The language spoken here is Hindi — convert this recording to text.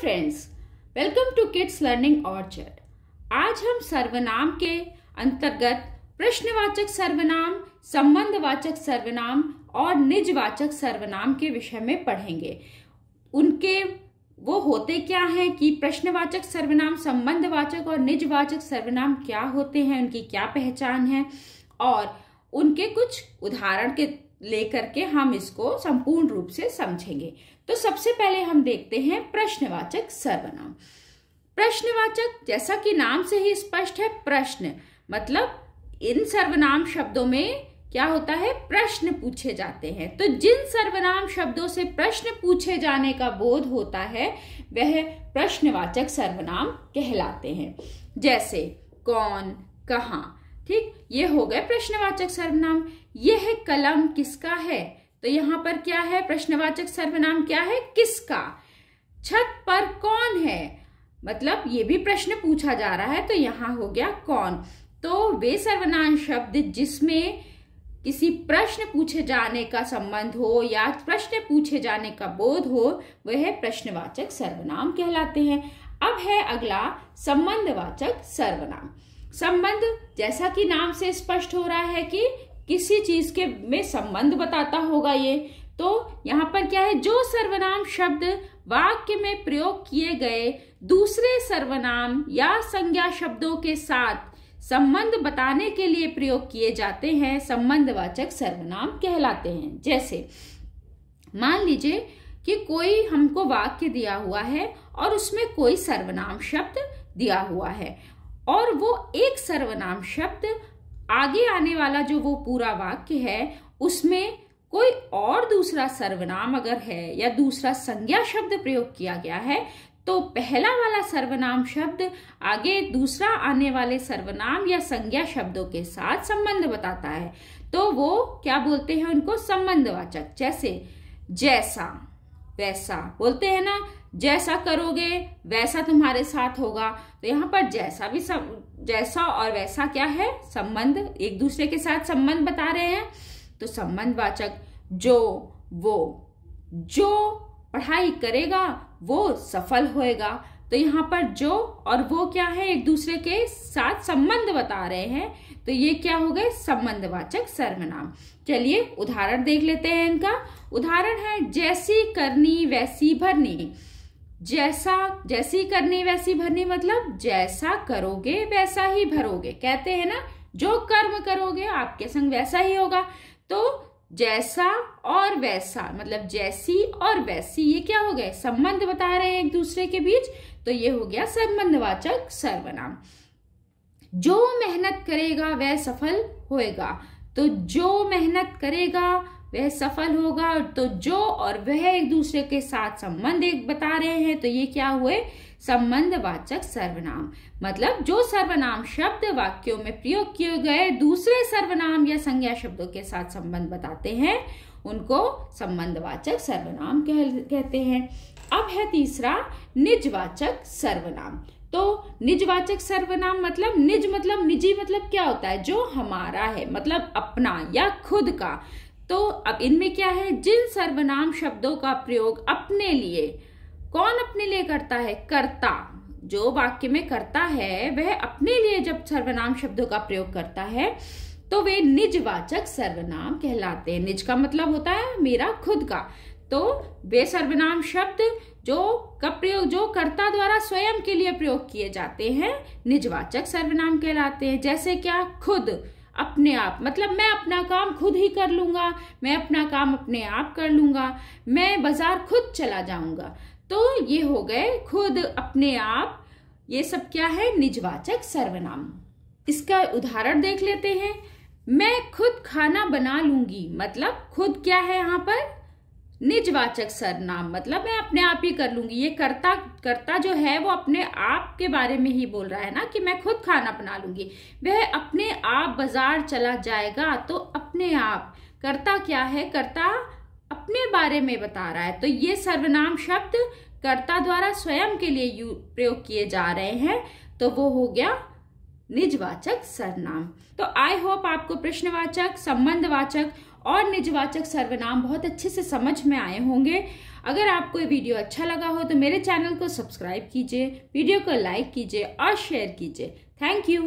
friends welcome to kids learning orchard आज हम सर्वनाम के अंतर्गत प्रश्नवाचक सर्वनाम संबंधवाचक सर्वनाम और निजवाचक सर्वनाम के विषय में पढ़ेंगे उनके वो होते क्या हैं कि प्रश्नवाचक सर्वनाम संबंधवाचक और निजवाचक सर्वनाम क्या होते हैं उनकी क्या पहचान है और उनके कुछ उदाहरण के लेकर के हम इसको संपूर्ण रूप से समझेंगे तो सबसे पहले हम देखते हैं प्रश्नवाचक सर्वनाम प्रश्नवाचक जैसा कि नाम से ही स्पष्ट है प्रश्न मतलब इन सर्वनाम शब्दों में क्या होता है प्रश्न पूछे जाते हैं तो जिन सर्वनाम शब्दों से प्रश्न पूछे जाने का बोध होता है वह प्रश्नवाचक सर्वनाम कहलाते हैं जैसे कौन कहाँ ठीक ये हो गए प्रश्नवाचक सर्वनाम यह कलम किसका है तो यहाँ पर क्या है प्रश्नवाचक सर्वनाम क्या है किसका छत पर कौन है मतलब ये भी प्रश्न पूछा जा रहा है तो यहाँ हो गया कौन तो वे सर्वनाम शब्द जिसमें किसी प्रश्न पूछे जाने का संबंध हो या प्रश्न पूछे जाने का बोध हो वह प्रश्नवाचक सर्वनाम कहलाते हैं अब है अगला संबंधवाचक सर्वनाम संबंध जैसा कि नाम से स्पष्ट हो रहा है कि किसी चीज के में संबंध बताता होगा ये तो यहाँ पर क्या है जो सर्वनाम शब्द वाक्य में प्रयोग किए गए दूसरे सर्वनाम या संज्ञा शब्दों के साथ संबंध बताने के लिए प्रयोग किए जाते हैं संबंधवाचक सर्वनाम कहलाते हैं जैसे मान लीजिए कि कोई हमको वाक्य दिया हुआ है और उसमें कोई सर्वनाम शब्द दिया हुआ है और वो एक सर्वनाम शब्द आगे आने वाला जो वो पूरा वाक्य है उसमें कोई और दूसरा सर्वनाम अगर है या दूसरा संज्ञा शब्द प्रयोग किया गया है तो पहला वाला सर्वनाम शब्द आगे दूसरा आने वाले सर्वनाम या संज्ञा शब्दों के साथ संबंध बताता है तो वो क्या बोलते हैं उनको संबंधवाचक जैसे जैसा वैसा बोलते हैं ना जैसा करोगे वैसा तुम्हारे साथ होगा तो यहाँ पर जैसा भी सब जैसा और वैसा क्या है संबंध एक दूसरे के साथ संबंध बता रहे हैं तो संबंध वाचक जो वो जो पढ़ाई करेगा वो सफल होएगा तो यहाँ पर जो और वो क्या है एक दूसरे के साथ संबंध बता रहे हैं तो ये क्या हो गए संबंधवाचक सर्वनाम चलिए उदाहरण देख लेते हैं इनका उदाहरण है जैसी करनी वैसी भरनी जैसा जैसी करनी वैसी भरनी मतलब जैसा करोगे वैसा ही भरोगे कहते हैं ना जो कर्म करोगे आपके संग वैसा ही होगा तो जैसा और वैसा मतलब जैसी और वैसी ये क्या हो गए संबंध बता रहे हैं एक दूसरे के बीच तो ये हो गया संबंधवाचक सर्वनाम जो मेहनत करेगा वह सफल होएगा तो जो मेहनत करेगा वह सफल होगा तो जो और वह एक दूसरे के साथ संबंध एक बता रहे हैं तो ये क्या हुए संबंधवाचक सर्वनाम मतलब जो सर्वनाम शब्द वाक्यों में प्रयोग किए गए दूसरे सर्वनाम या संज्ञा शब्दों के साथ संबंध बताते हैं उनको संबंधवाचक सर्वनाम कह, कहते हैं अब है तीसरा निजवाचक सर्वनाम तो निजवाचक सर्वनाम मतलब निज मतलब निजी मतलब क्या होता है जो हमारा है मतलब अपना या खुद का तो अब इनमें क्या है जिन सर्वनाम शब्दों का प्रयोग अपने लिए कौन अपने लिए करता है कर्ता जो वाक्य में करता है वह अपने लिए जब सर्वनाम शब्दों का प्रयोग करता है तो वे निजवाचक सर्वनाम कहलाते हैं निज का मतलब होता है मेरा खुद का तो वे सर्वनाम शब्द जो का प्रयोग जो कर्ता द्वारा स्वयं के लिए प्रयोग किए जाते हैं निजवाचक सर्वनाम कहलाते हैं जैसे क्या खुद अपने आप मतलब मैं अपना काम खुद ही कर लूंगा मैं अपना काम अपने आप कर लूंगा मैं बाजार खुद चला जाऊंगा तो ये हो गए खुद अपने आप ये सब क्या है निजवाचक सर्वनाम इसका उदाहरण देख लेते हैं मैं खुद खाना बना लूंगी मतलब खुद क्या है यहाँ पर निजवाचक सर्वनाम मतलब मैं अपने आप ही कर लूंगी ये कर्ता कर्ता जो है वो अपने आप के बारे में ही बोल रहा है ना कि मैं खुद खाना बना लूंगी वह अपने आप बाजार चला जाएगा तो अपने आप कर्ता क्या है कर्ता अपने बारे में बता रहा है तो ये सर्वनाम शब्द कर्ता द्वारा स्वयं के लिए प्रयोग किए जा रहे हैं तो वो हो गया निजवाचक सर्वनाम तो आई होप आपको प्रश्नवाचक संबंधवाचक और निजवाचक सर्वनाम बहुत अच्छे से समझ में आए होंगे अगर आपको ये वीडियो अच्छा लगा हो तो मेरे चैनल को सब्सक्राइब कीजिए वीडियो को लाइक कीजिए और शेयर कीजिए थैंक यू